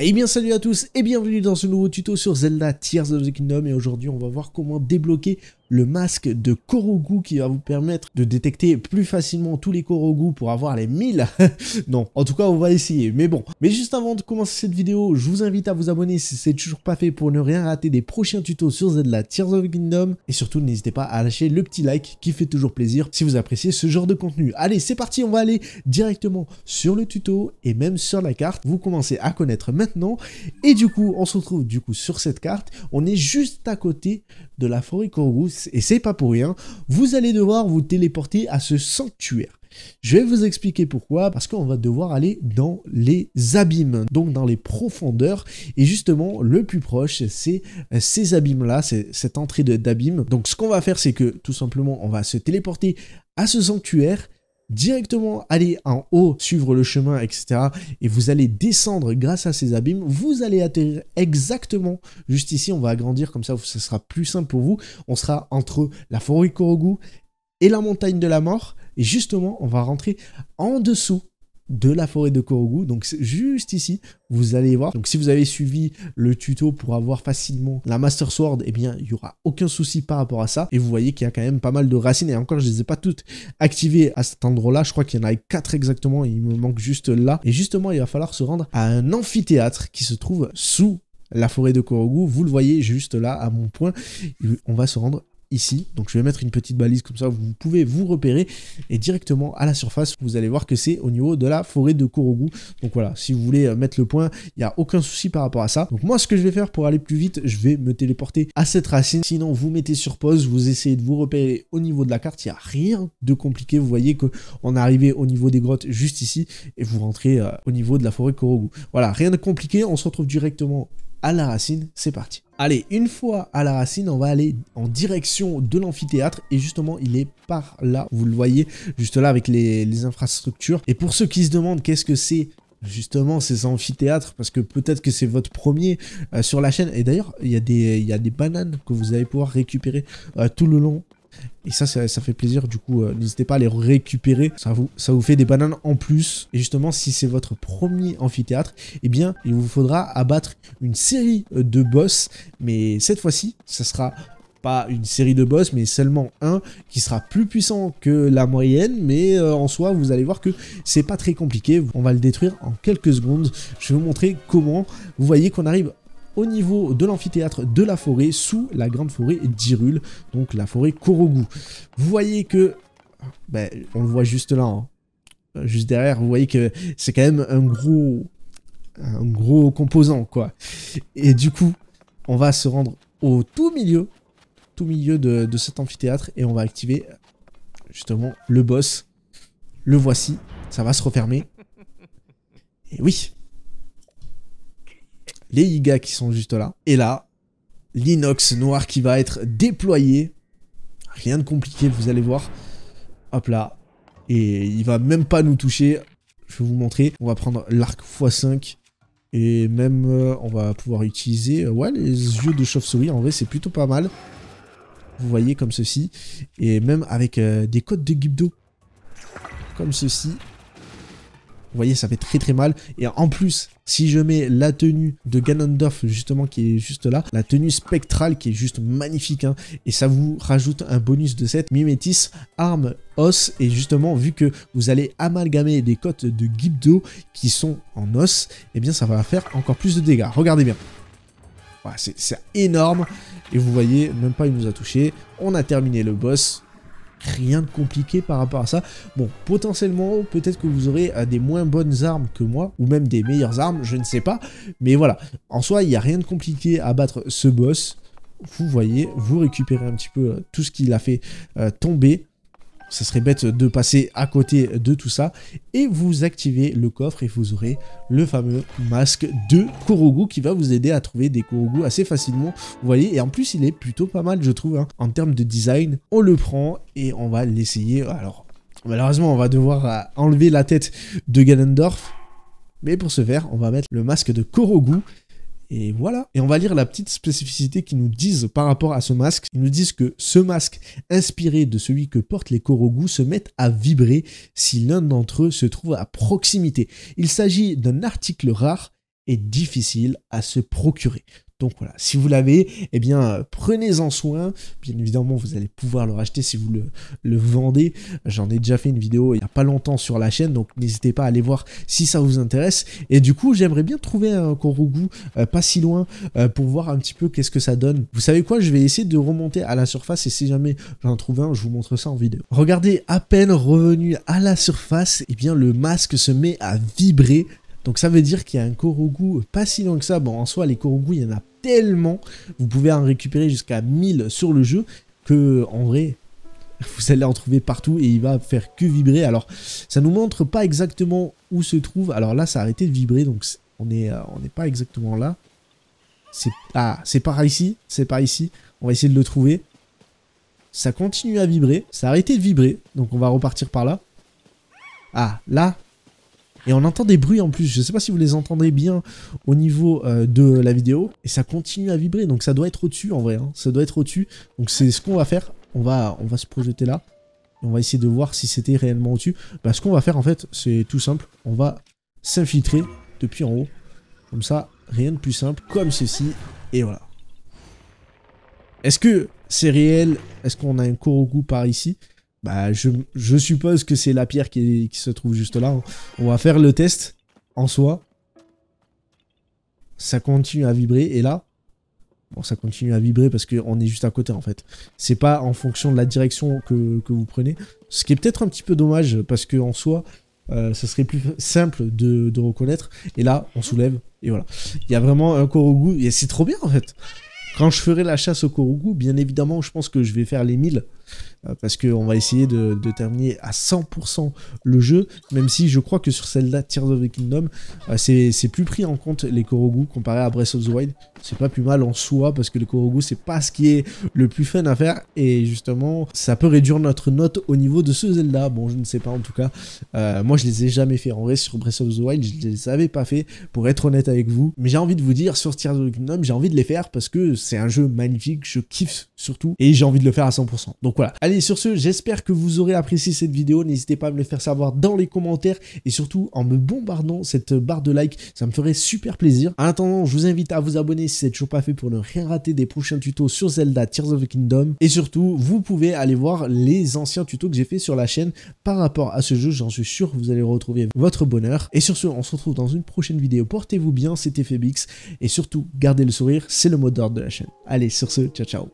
Eh bien salut à tous et bienvenue dans ce nouveau tuto sur Zelda Tears of the Kingdom et aujourd'hui on va voir comment débloquer le masque de Korogu qui va vous permettre de détecter plus facilement tous les Korogu pour avoir les 1000. non, en tout cas, on va essayer, mais bon. Mais juste avant de commencer cette vidéo, je vous invite à vous abonner si c'est toujours pas fait pour ne rien rater des prochains tutos sur Zelda Tears of the Kingdom. Et surtout, n'hésitez pas à lâcher le petit like qui fait toujours plaisir si vous appréciez ce genre de contenu. Allez, c'est parti, on va aller directement sur le tuto et même sur la carte. Vous commencez à connaître maintenant. Et du coup, on se retrouve du coup sur cette carte. On est juste à côté de la forêt Korogu et c'est pas pour rien, vous allez devoir vous téléporter à ce sanctuaire. Je vais vous expliquer pourquoi, parce qu'on va devoir aller dans les abîmes, donc dans les profondeurs, et justement le plus proche, c'est euh, ces abîmes-là, c'est cette entrée d'abîme. Donc ce qu'on va faire, c'est que tout simplement, on va se téléporter à ce sanctuaire, directement aller en haut, suivre le chemin, etc. Et vous allez descendre grâce à ces abîmes. Vous allez atterrir exactement juste ici. On va agrandir comme ça, ce sera plus simple pour vous. On sera entre la forêt Korogu et la montagne de la mort. Et justement, on va rentrer en dessous de la forêt de Korogu. Donc juste ici, vous allez voir. Donc si vous avez suivi le tuto pour avoir facilement la Master Sword, eh bien il n'y aura aucun souci par rapport à ça. Et vous voyez qu'il y a quand même pas mal de racines. Et encore, je ne les ai pas toutes activées à cet endroit-là. Je crois qu'il y en a quatre exactement. il me manque juste là. Et justement, il va falloir se rendre à un amphithéâtre qui se trouve sous la forêt de Korogu. Vous le voyez juste là à mon point. On va se rendre ici. Donc je vais mettre une petite balise comme ça, vous pouvez vous repérer et directement à la surface, vous allez voir que c'est au niveau de la forêt de Korogu. Donc voilà, si vous voulez euh, mettre le point, il n'y a aucun souci par rapport à ça. Donc moi, ce que je vais faire pour aller plus vite, je vais me téléporter à cette racine. Sinon, vous mettez sur pause, vous essayez de vous repérer au niveau de la carte, il n'y a rien de compliqué. Vous voyez que on est au niveau des grottes juste ici et vous rentrez euh, au niveau de la forêt de Korogu. Voilà, rien de compliqué, on se retrouve directement à la racine, c'est parti. Allez, une fois à la racine, on va aller en direction de l'amphithéâtre et justement, il est par là, vous le voyez, juste là avec les, infrastructures. Et pour ceux qui se demandent qu'est-ce que c'est justement ces amphithéâtres parce que peut-être que c'est votre premier euh, sur la chaîne et d'ailleurs il y, a des, bananes que vous allez pouvoir récupérer euh, tout le long et ça, ça, fait plaisir. Du coup, euh, n'hésitez pas à les récupérer. Ça vous, ça vous fait des bananes en plus. Et justement, si c'est votre premier amphithéâtre, eh bien, il vous faudra abattre une série euh, de boss. Mais cette fois-ci, ça sera pas une série de boss, mais seulement un qui sera plus puissant que la moyenne. Mais euh, en soi, vous allez voir que c'est pas très compliqué. On va le détruire en quelques secondes. Je vais vous montrer comment. Vous voyez qu'on arrive niveau de l'amphithéâtre de la forêt, sous la grande forêt d'Irule donc la forêt Korogu. Vous voyez que... Ben, on le voit juste là, hein. euh, juste derrière, vous voyez que c'est quand même un gros... un gros composant, quoi. Et du coup, on va se rendre au tout milieu, tout milieu de cet amphithéâtre, et on va activer justement le boss. Le voici, ça va se refermer. Et oui, les Yiga qui sont juste là. Et là, l'inox noir qui va être déployé. Rien de compliqué, vous allez voir. Hop là. Et il va même pas nous toucher. Je vais vous montrer. On va prendre l'arc x5. Et même, euh, on va pouvoir utiliser... Euh, ouais, les yeux de chauve-souris. En vrai, c'est plutôt pas mal. Vous voyez, comme ceci. Et même avec euh, des codes de Gibdo. Comme ceci voyez, ça fait très très mal. Et en plus, si je mets la tenue de Ganondorf, justement, qui est juste là, la tenue spectrale qui est juste magnifique, hein, et ça vous rajoute un bonus de 7, mimétis, arme, os, et justement, vu que vous allez amalgamer des cotes de Gibdo qui sont en os, eh bien, ça va faire encore plus de dégâts. Regardez bien. c'est énorme. Et vous voyez, même pas il nous a touché. On a terminé le boss rien de compliqué par rapport à ça. Bon, potentiellement, peut-être que vous aurez euh, des moins bonnes armes que moi, ou même des meilleures armes, je ne sais pas. Mais voilà, en soi, il n'y a rien de compliqué à battre ce boss. Vous voyez, vous récupérez un petit peu euh, tout ce qu'il a fait euh, tomber ce serait bête de passer à côté de tout ça. Et vous activez le coffre et vous aurez le fameux masque de Korogu qui va vous aider à trouver des Korogu assez facilement. Vous voyez, et en plus il est plutôt pas mal je trouve. Hein. En termes de design, on le prend et on va l'essayer. Alors malheureusement on va devoir euh, enlever la tête de Ganondorf. Mais pour ce faire, on va mettre le masque de Korogu et voilà. Et on va lire la petite spécificité qu'ils nous disent par rapport à ce masque. Ils nous disent que ce masque, inspiré de celui que portent les Korogu, se met à vibrer si l'un d'entre eux se trouve à proximité. Il s'agit d'un article rare difficile à se procurer. Donc voilà, si vous l'avez, eh bien euh, prenez-en soin. Bien évidemment, vous allez pouvoir le racheter si vous le, le vendez. J'en ai déjà fait une vidéo il n'y a pas longtemps sur la chaîne, donc n'hésitez pas à aller voir si ça vous intéresse. Et du coup, j'aimerais bien trouver un Korogu euh, pas si loin euh, pour voir un petit peu qu'est-ce que ça donne. Vous savez quoi Je vais essayer de remonter à la surface et si jamais j'en trouve un, je vous montre ça en vidéo. Regardez, à peine revenu à la surface, eh bien le masque se met à vibrer donc ça veut dire qu'il y a un Korogu pas si long que ça. Bon, en soi, les Korogu, il y en a tellement. Vous pouvez en récupérer jusqu'à 1000 sur le jeu que, en vrai, vous allez en trouver partout et il va faire que vibrer. Alors, ça nous montre pas exactement où se trouve. Alors là, ça a arrêté de vibrer, donc euh, on n'est on est pas exactement là. ah, c'est par ici, c'est par ici. On va essayer de le trouver. Ça continue à vibrer, ça a arrêté de vibrer, donc on va repartir par là. Ah, là, et on entend des bruits en plus. Je ne sais pas si vous les entendez bien au niveau euh, de la vidéo. Et ça continue à vibrer. Donc ça doit être au-dessus en vrai. Hein. Ça doit être au-dessus. Donc c'est ce qu'on va faire. On va, on va se projeter là. Et on va essayer de voir si c'était réellement au-dessus. Bah, ce qu'on va faire en fait, c'est tout simple. On va s'infiltrer depuis en haut. Comme ça, rien de plus simple. Comme ceci. Et voilà. Est-ce que c'est réel Est-ce qu'on a un Korogu par ici bah, je, suppose que c'est la pierre qui, qui, se trouve juste là. Hein. On va faire le test en soi. Ça continue à vibrer. Et là, bon, ça continue à vibrer parce qu'on est juste à côté en fait. C'est pas en fonction de la direction que, vous prenez. Ce qui est peut-être un petit peu dommage parce que en soi, euh, ça serait plus simple de, de, reconnaître. Et là, on soulève, et voilà. Il y a vraiment un Korogu, et c'est trop bien en fait. Quand je ferai la chasse au Korogu, bien évidemment, je pense que je vais faire les 1000. Euh, parce qu'on va essayer de, terminer à 100% le jeu, même si je crois que sur Zelda Tears of the Kingdom, euh, c'est plus pris en compte les Korogu comparé à Breath of the Wild. C'est pas plus mal en soi, parce que les Korogu, c'est pas ce qui est le plus fun à faire, et justement, ça peut réduire notre note au niveau de ce Zelda. Bon, je ne sais pas en tout cas. Euh, moi, je les ai jamais fait. En vrai, sur Breath of the Wild, je les avais pas fait, pour être honnête avec vous. Mais j'ai envie de vous dire, sur Tears of the Kingdom, j'ai envie de les faire parce que c'est un jeu magnifique, je kiffe surtout, et j'ai envie de le faire à 100%. Donc voilà. Allez, sur ce, j'espère que vous aurez apprécié cette vidéo. N'hésitez pas à me le faire savoir dans les commentaires et surtout en me bombardant cette barre de like. Ça me ferait super plaisir. En attendant, je vous invite à vous abonner si c'est toujours pas fait pour ne rien rater des prochains tutos sur Zelda Tears of the Kingdom. Et surtout, vous pouvez aller voir les anciens tutos que j'ai fait sur la chaîne par rapport à ce jeu. J'en suis sûr que vous allez retrouver votre bonheur. Et sur ce, on se retrouve dans une prochaine vidéo. Portez-vous bien, c'était Febix Et surtout, gardez le sourire, c'est le mot d'ordre de la chaîne. Allez, sur ce, ciao ciao